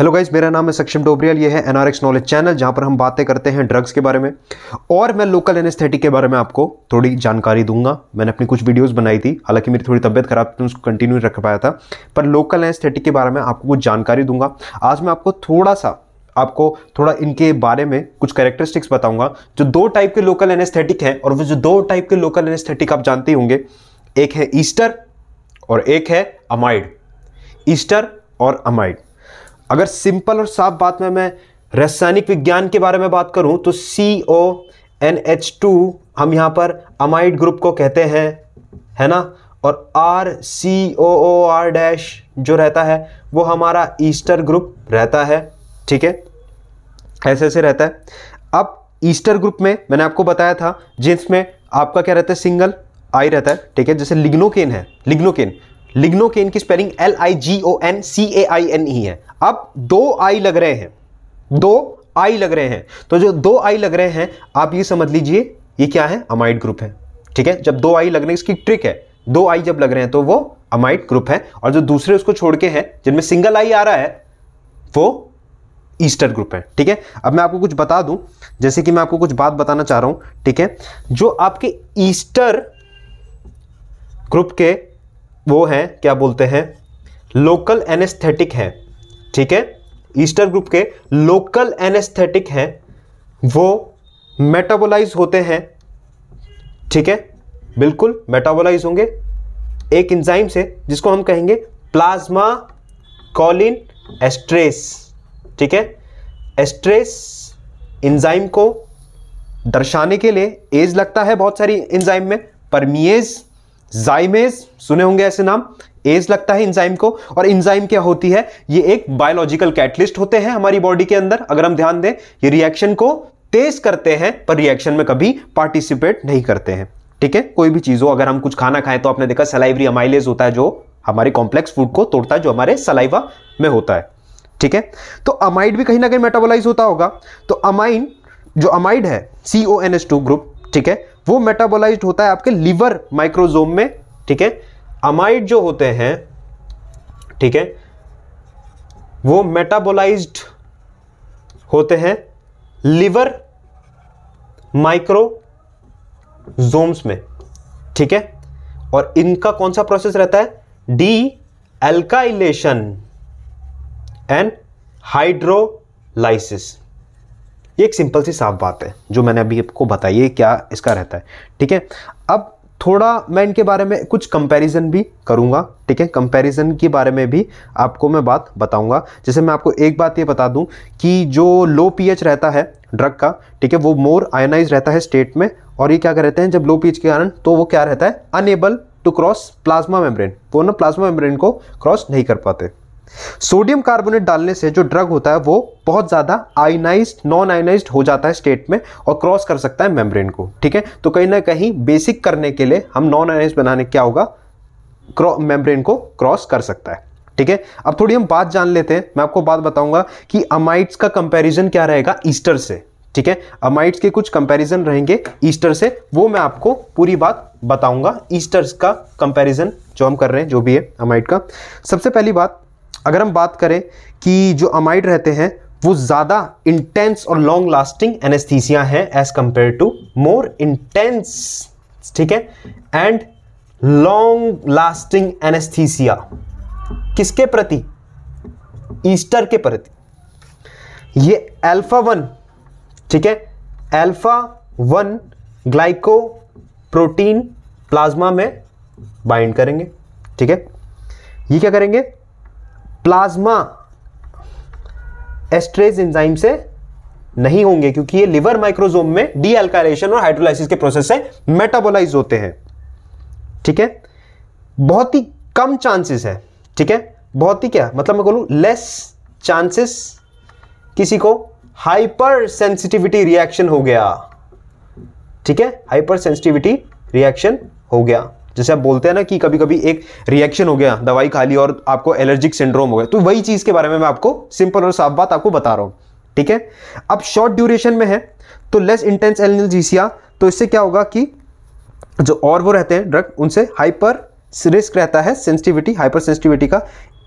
hello guys मेरा नाम है सक्षम डोबरियाल ये है एनआरएक्स नॉलेज चैनल जहाँ पर हम बातें करते हैं ड्रग्स के बारे में और मैं लोकल एनेस्थेटिक के बारे में आपको थोड़ी जानकारी दूंगा मैंने अपनी कुछ वीडियोस बनाई थी हालांकि मेरी थोड़ी तबियत खराब थी उसको कंटिन्यू रख पाया था पर लोकल एनेस्थेटिक के बारे में आपको कुछ जानकारी दूंगा आज मैं आपको थोड़ा सा आपको थोड़ा इनके बारे में कुछ कैरेक्टरिस्टिक्स बताऊंगा जो दो टाइप के लोकल एनेस्थेटिक हैं और वो जो दो टाइप के लोकल एनेस्थेटिक आप जानते होंगे एक है ईस्टर और एक है अमाइड ईस्टर और अमाइड अगर सिंपल और साफ बात में मैं रासायनिक विज्ञान के बारे में बात करूं तो C O N H two हम यहाँ पर अमाइड ग्रुप को कहते हैं है ना और R C O O R dash जो रहता है वो हमारा ईस्टर ग्रुप रहता है ठीक है ऐसे ऐसे रहता है अब ईस्टर ग्रुप में मैंने आपको बताया था जिसमें आपका क्या रहता है सिंगल आई रहता है ठीक है जैसे लिग्नोकेन है लिग्नोकेन लिग्नोकेन की spelling L I G O N C A I N ही है अब दो आई लग रहे हैं दो आई लग रहे हैं तो जो दो आई लग रहे हैं आप ये समझ लीजिए ये क्या है अमाइड ग्रुप है ठीक है जब दो आई लग रहे हैं इसकी ट्रिक है दो आई जब लग रहे हैं तो वो अमाइड ग्रुप है और जो दूसरे उसको छोड़ के हैं जिनमें सिंगल आई आ रहा है वो ईस्टर ग्रुप है ठीक है अब मैं आपको कुछ बता दूं जैसे कि मैं आपको कुछ बात बताना चाह रहा हूं ठीक है जो आपके ईस्टर ग्रुप के वो हैं क्या बोलते हैं लोकल एनेस्थेटिक है ठीक है ईस्टर ग्रुप के लोकल एनेस्थेटिक हैं वो मेटाबोलाइज होते हैं ठीक है बिल्कुल मेटाबोलाइज होंगे एक इंजाइम से जिसको हम कहेंगे प्लाज्मा कॉलिन एस्ट्रेस ठीक है एस्ट्रेस इंजाइम को दर्शाने के लिए एज लगता है बहुत सारी इंजाइम में परमिएज जाइमेज सुने होंगे ऐसे नाम एज लगता है इंजाइम को और इंजाइम क्या होती है ये एक बायोलॉजिकल कैटलिस्ट होते हैं हमारी बॉडी के अंदर अगर हम ध्यान दें ये रिएक्शन को तेज करते हैं पर रिएक्शन में कभी पार्टिसिपेट नहीं करते हैं ठीक है कोई भी चीज़ हो अगर हम कुछ खाना खाएं तो आपने देखा सलाइवरी अमाइलेज होता है जो हमारे कॉम्प्लेक्स फूड को तोड़ता है जो हमारे सलाइवा में होता है ठीक है तो अमाइड भी कहीं ना कहीं मेटाबोलाइज होता होगा तो अमाइन जो अमाइड है C O N S two group ठीक है वो मेटाबोलाइज होता है आपके लीवर माइक्रोजोम में ठीक है अमाइड जो होते हैं ठीक है वो मेटाबोलाइज्ड होते हैं लिवर माइक्रोजोम्स में ठीक है और इनका कौन सा प्रोसेस रहता है डी एल्काइलेशन एंड हाइड्रोलाइसिस ये एक सिंपल सी साफ बात है जो मैंने अभी आपको बताई क्या इसका रहता है ठीक है अब थोड़ा मैं इनके बारे में कुछ कंपैरिजन भी करूँगा ठीक है कंपैरिजन के बारे में भी आपको मैं बात बताऊँगा जैसे मैं आपको एक बात ये बता दूँ कि जो लो पीएच रहता है ड्रग का ठीक है वो मोर आयनाइज रहता है स्टेट में और ये क्या रहते हैं जब लो पीएच के कारण तो वो क्या रहता है unable to cross plasma membrane वो ना प्लाज्मा मेम्ब्रेन को क्रॉस नहीं कर पाते सोडियम कार्बोनेट डालने से जो ड्रग होता है वो बहुत ज़्यादा आयनाइज नॉन आयनाइज हो जाता है स्टेट में और क्रॉस कर सकता है मेम्ब्रेन को ठीक है तो कहीं ना कहीं बेसिक करने के लिए हम नॉन आयनाइज बनाने क्या होगा मेम्ब्रेन को क्रॉस कर सकता है ठीक है अब थोड़ी हम बात जान लेते हैं मैं आपको बात बताऊंगा कि अमाइट्स का कंपैरिजन क्या रहेगा ईस्टर से ठीक है अमाइट्स के कुछ कंपैरिजन रहेंगे ईस्टर से वो मैं आपको पूरी बात बताऊंगा ईस्टर्स का कंपैरिजन जो हम कर रहे हैं जो भी है अमाइट का सबसे पहली बात अगर हम बात करें कि जो अमाइड रहते हैं वो ज़्यादा इंटेंस और लॉन्ग लास्टिंग एनेस्थीसिया हैं as compared to more intense ठीक है एंड लॉन्ग लास्टिंग एनेस्थीसिया किसके प्रति ईस्टर के प्रति ये अल्फा वन ठीक है alpha one glycoprotein plasma में बाइंड करेंगे ठीक है ये क्या करेंगे प्लाज्मा एस्ट्रेज एंजाइम से नहीं होंगे क्योंकि ये लिवर माइक्रोजोम में डी और हाइड्रोलाइसिस के प्रोसेस से मेटाबोलाइज होते हैं ठीक है बहुत ही कम चांसेस है ठीक है बहुत ही क्या मतलब मैं बोलू लेस चांसेस किसी को हाइपर सेंसिटिविटी रिएक्शन हो गया ठीक है हाइपर सेंसिटिविटी रिएक्शन हो गया जैसे आप बोलते हैं ना कि कभी कभी एक रिएक्शन हो गया दवाई खा ली और आपको एलर्जिक सिंड्रोम हो गया तो वही चीज़ के बारे में मैं आपको सिंपल और साफ बात आपको बता रहा हूं ठीक है अब शॉर्ट ड्यूरेशन में है तो लेस इंटेंस एलनजीसिया तो इससे क्या होगा कि जो और वो रहते हैं ड्रग उनसे हाइपर रिस्क रहता है सेंसिटिविटी हाइपर सेंसिटिविटी का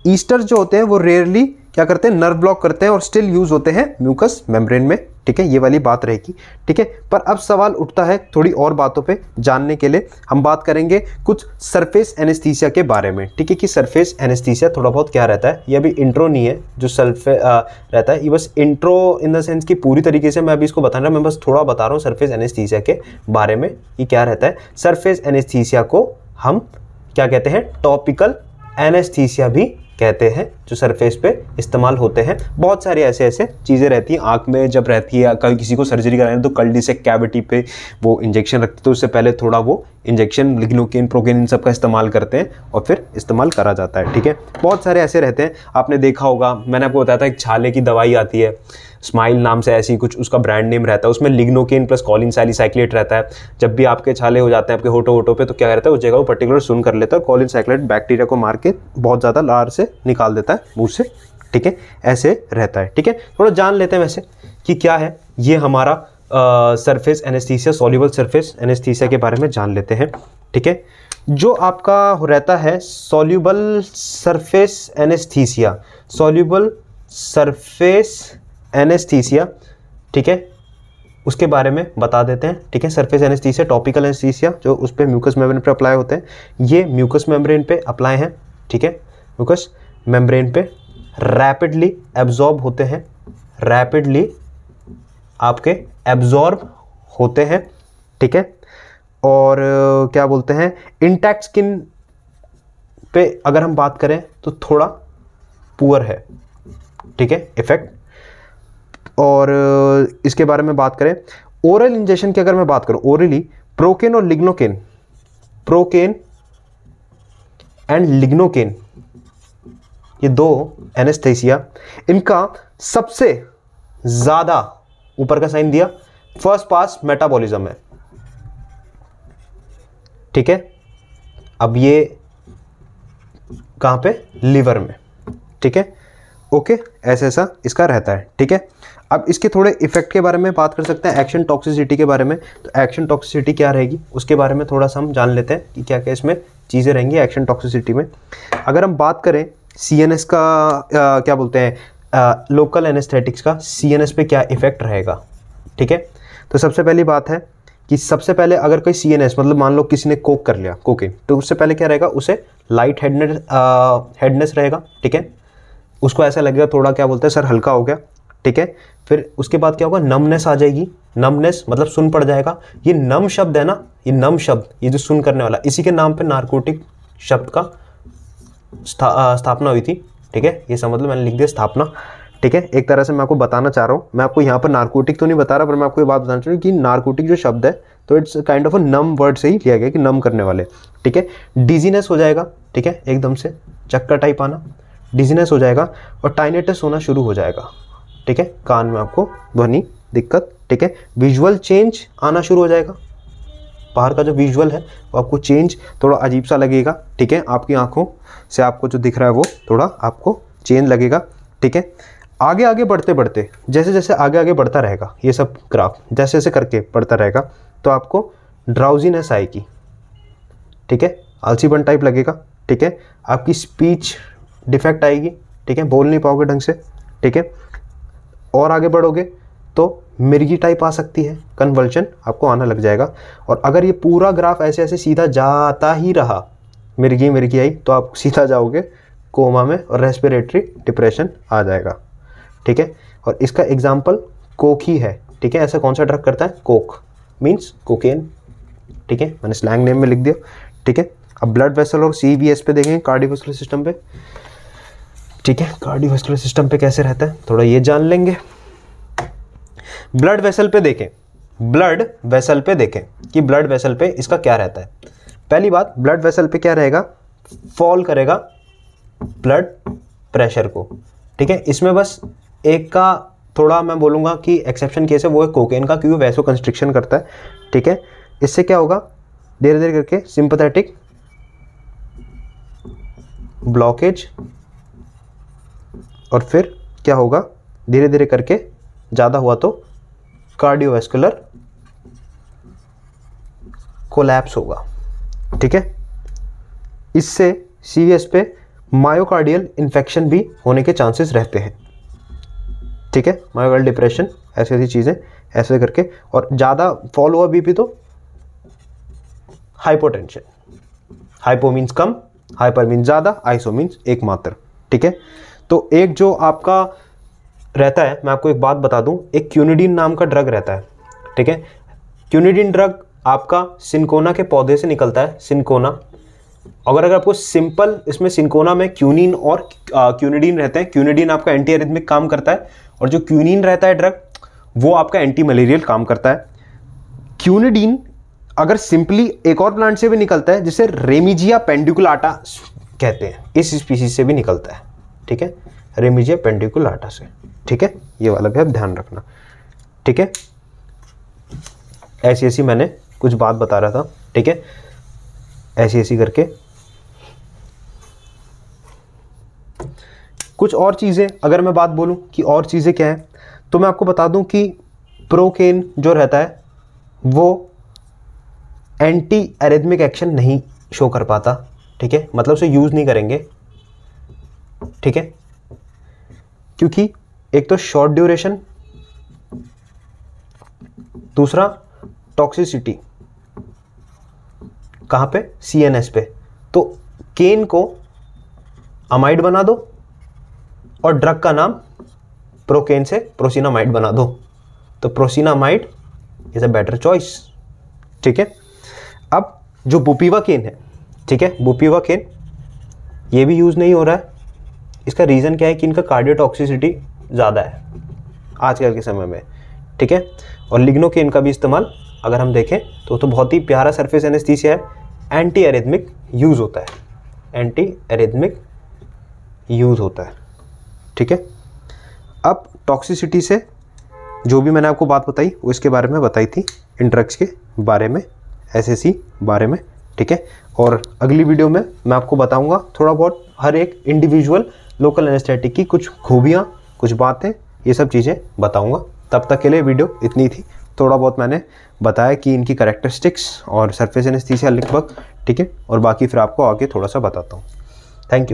ईस्टर जो होते हैं वो रेयरली क्या करते हैं नर्व ब्लॉक करते हैं और स्टिल यूज होते हैं म्यूकस मेम्ब्रेन में ठीक है ये वाली बात रहेगी ठीक है पर अब सवाल उठता है थोड़ी और बातों पे जानने के लिए हम बात करेंगे कुछ सरफेस एनेस्थीसिया के बारे में ठीक है कि सरफेस एनेस्थीसिया थोड़ा बहुत क्या रहता है ये अभी इंट्रो नहीं है जो सल्फे आ, रहता है ये बस इंट्रो इन द सेंस कि पूरी तरीके से मैं अभी इसको बता रहा मैं बस थोड़ा बता रहा हूँ सरफेस एनेस्थीसिया के बारे में ये क्या रहता है सरफेस एनेस्थीसिया को हम क्या कहते हैं टॉपिकल एनेस्थीसिया भी कहते हैं जो सरफेस पे इस्तेमाल होते हैं बहुत सारे ऐसे ऐसे चीज़ें रहती हैं आँख में जब रहती है कभी किसी को सर्जरी कराने तो कल से कैविटी पे वो इंजेक्शन रखते तो उससे पहले थोड़ा वो इंजेक्शन ग्लोकिन प्रोकिन इन सब का इस्तेमाल करते हैं और फिर इस्तेमाल करा जाता है ठीक है बहुत सारे ऐसे रहते हैं आपने देखा होगा मैंने आपको बताया था एक छाले की दवाई आती है स्माइल नाम से ऐसी कुछ उसका ब्रांड नेम रहता है उसमें लिग्नोकेन प्लस कॉलिन साइलीसाइक्लेट रहता है जब भी आपके छाले हो जाते हैं आपके होटो होटो पे तो क्या रहता है उस जगह वो पर्टिकुलर सुन कर लेता है और कॉलिन साइक्लेट बैक्टीरिया को मार के बहुत ज़्यादा लार से निकाल देता है मुँह से ठीक है ऐसे रहता है ठीक है थोड़ा जान लेते हैं वैसे कि क्या है ये हमारा surface anaesthesia soluble surface anaesthesia के बारे में जान लेते हैं ठीक है जो आपका रहता है soluble surface anaesthesia soluble surface anaesthesia ठीक है उसके बारे में बता देते हैं ठीक है सरफेस एनेस्थीसिया टॉपिकल एनेस्थीसिया जो उस पर म्यूकस मेम्ब्रेन पे अप्लाई होते हैं ये म्यूकस मेम्ब्रेन पे अप्लाई हैं ठीक है म्यूकस मेम्ब्रेन पे रैपिडली एब्जॉर्ब होते हैं रैपिडली आपके एब्जॉर्ब होते हैं ठीक है और क्या बोलते हैं इंटैक्ट स्किन पे अगर हम बात करें तो थोड़ा पुअर है ठीक है इफेक्ट और इसके बारे में बात करें ओरल इंजेक्शन की अगर मैं बात करूं ओरली प्रोकेन और लिग्नोकेन प्रोकेन एंड लिग्नोकेन ये दो एनेस्थेसिया इनका सबसे ज़्यादा ऊपर का साइन दिया फर्स्ट पास मेटाबॉलिज्म है ठीक है अब ये कहां पे लीवर में ठीक है ओके ऐसा ऐसा इसका रहता है ठीक है अब इसके थोड़े इफेक्ट के बारे में बात कर सकते हैं एक्शन टॉक्सिसिटी के बारे में तो एक्शन टॉक्सिसिटी क्या रहेगी उसके बारे में थोड़ा सा हम जान लेते हैं कि क्या क्या इसमें चीज़ें रहेंगी एक्शन टॉक्सिसिटी में अगर हम बात करें सी का आ, क्या बोलते हैं लोकल एनेस्थेटिक्स का सी पे क्या इफेक्ट रहेगा ठीक है तो सबसे पहली बात है कि सबसे पहले अगर कोई सी मतलब मान लो किसी ने कोक कर लिया कोकिंग तो उससे पहले क्या रहेगा उसे लाइट हेडनेस हेडनेस रहेगा ठीक है उसको ऐसा लगेगा थोड़ा क्या बोलते हैं सर हल्का हो गया ठीक है फिर उसके बाद क्या होगा नमनेस आ जाएगी नमनेस मतलब सुन पड़ जाएगा ये नम शब्द है ना ये नम शब्द ये जो सुन करने वाला इसी के नाम पे नार्कोटिक शब्द का स्था, आ, स्थापना हुई थी ठीक है ये समझ लो मैंने लिख दिया स्थापना ठीक है एक तरह से मैं आपको बताना चाह रहा हूँ मैं आपको यहाँ पर नार्कोटिक तो नहीं बता रहा पर मैं आपको ये बात बताना चाह रहा हूँ कि नार्कोटिक जो शब्द है तो it's kind of a numb word से ही लिया गया कि नम करने वाले ठीक है डिजीनेस हो जाएगा ठीक है एकदम से चक्कर टाइप आना डिजीनेस हो जाएगा और टाइनेटस होना शुरू हो जाएगा ठीक है कान में आपको ध्वनि दिक्कत ठीक है विजुअल चेंज आना शुरू हो जाएगा बाहर का जो विजुअल है वो आपको चेंज थोड़ा अजीब सा लगेगा ठीक है आपकी आँखों से आपको जो दिख रहा है वो थोड़ा आपको चेंज लगेगा ठीक है आगे आगे बढ़ते बढ़ते जैसे जैसे आगे आगे बढ़ता रहेगा ये सब ग्राफ जैसे जैसे करके बढ़ता रहेगा तो आपको ड्राउजीनेस आएगी ठीक है आलसीपन टाइप लगेगा ठीक है आपकी स्पीच डिफेक्ट आएगी ठीक है बोल नहीं पाओगे ढंग से ठीक है और आगे बढ़ोगे तो मिर्गी टाइप आ सकती है कन्वल्शन आपको आना लग जाएगा और अगर ये पूरा ग्राफ ऐसे ऐसे सीधा जाता ही रहा मिर्गी मिर्गी आई तो आप सीधा जाओगे कोमा में और रेस्पिरेटरी डिप्रेशन आ जाएगा ठीक है और इसका एग्जाम्पल कोक ही है ठीक है ऐसा कौन सा ड्रग करता है कोक मीन्स कोकेन ठीक है मैंने स्लैंग नेम में लिख दिया ठीक है अब ब्लड वेसल और सी पे देखेंगे कार्डियोवेस्कुलर सिस्टम पे ठीक है कार्डियोवेस्कुलर सिस्टम पे कैसे रहता है थोड़ा ये जान लेंगे ब्लड वेसल पे देखें ब्लड वेसल पे देखें कि ब्लड वेसल पे इसका क्या रहता है पहली बात ब्लड वेसल पे क्या रहेगा फॉल करेगा ब्लड प्रेशर को ठीक है इसमें बस एक का थोड़ा मैं बोलूँगा कि एक्सेप्शन केस है वो है कोकेन का क्योंकि वैसो कंस्ट्रिक्शन करता है ठीक है इससे क्या होगा धीरे धीरे करके सिंपथेटिक ब्लॉकेज और फिर क्या होगा धीरे धीरे करके ज़्यादा हुआ तो कार्डियोवैस्कुलर कोलैप्स होगा ठीक है इससे सीवीएस पे मायोकार्डियल इन्फेक्शन भी होने के चांसेस रहते हैं ठीक है मायोकार्डियल डिप्रेशन ऐसी ऐसी चीज़ें ऐसे करके और ज़्यादा फॉल हुआ बीपी तो हाइपोटेंशन हाइपो मीन्स कम हाइपर मीन्स ज़्यादा आइसो मीन्स एकमात्र ठीक है तो एक जो आपका रहता है मैं आपको एक बात बता दूं एक क्यूनिडीन नाम का ड्रग रहता है ठीक है क्यूनिडीन ड्रग आपका सिंकोना के पौधे से निकलता है सिंकोना अगर अगर आपको सिंपल इसमें सिंकोना में क्यूनिन और क्यूनिडीन रहते हैं क्यूनिडीन आपका एंटी एरिथमिक काम करता है और जो क्यूनिन रहता है ड्रग वो आपका एंटी मलेरियल काम करता है क्यूनिडीन अगर सिंपली एक और प्लांट से भी निकलता है जिसे रेमिजिया पेंडिकुलाटा कहते हैं इस स्पीसीज से भी निकलता है ठीक है रेमिजिया पेंडिकुलाटा से ठीक है ये वाला भी आप ध्यान रखना ठीक है ऐसी ऐसी मैंने कुछ बात बता रहा था ठीक है ऐसी ऐसी करके कुछ और चीज़ें अगर मैं बात बोलूँ कि और चीज़ें क्या हैं तो मैं आपको बता दूं कि प्रोकेन जो रहता है वो एंटी एरेथमिक एक्शन नहीं शो कर पाता ठीक है मतलब उसे यूज़ नहीं करेंगे ठीक है क्योंकि एक तो शॉर्ट ड्यूरेशन दूसरा टॉक्सिसिटी कहां पे सीएनएस पे तो केन को अमाइड बना दो और ड्रग का नाम प्रोकेन से प्रोसिनामाइड बना दो तो procainamide is a better choice ठीक है अब जो बुपीवा केन है ठीक है बुपीवा केन ये भी यूज़ नहीं हो रहा है इसका रीज़न क्या है कि इनका कार्डियोटॉक्सिसिटी ज़्यादा है आजकल के समय में ठीक है और लिग्नो के इनका भी इस्तेमाल अगर हम देखें तो तो बहुत ही प्यारा सरफेस एनेस्थीसिया है एंटी एरेथमिक यूज़ होता है एंटी एरेथमिक यूज़ होता है ठीक है अब टॉक्सिसिटी से जो भी मैंने आपको बात बताई वो इसके बारे में बताई थी इन ड्रग्स के बारे में एस बारे में ठीक है और अगली वीडियो में मैं आपको बताऊंगा थोड़ा बहुत हर एक इंडिविजुअल लोकल एनेस्थेटिक की कुछ खूबियाँ कुछ बातें ये सब चीज़ें बताऊँगा तब तक के लिए वीडियो इतनी थी थोड़ा बहुत मैंने बताया कि इनकी करेक्टरिस्टिक्स और सरफेस एनेस्थीसिया लिखभग ठीक है और बाकी फिर आपको आगे थोड़ा सा बताता हूँ थैंक यू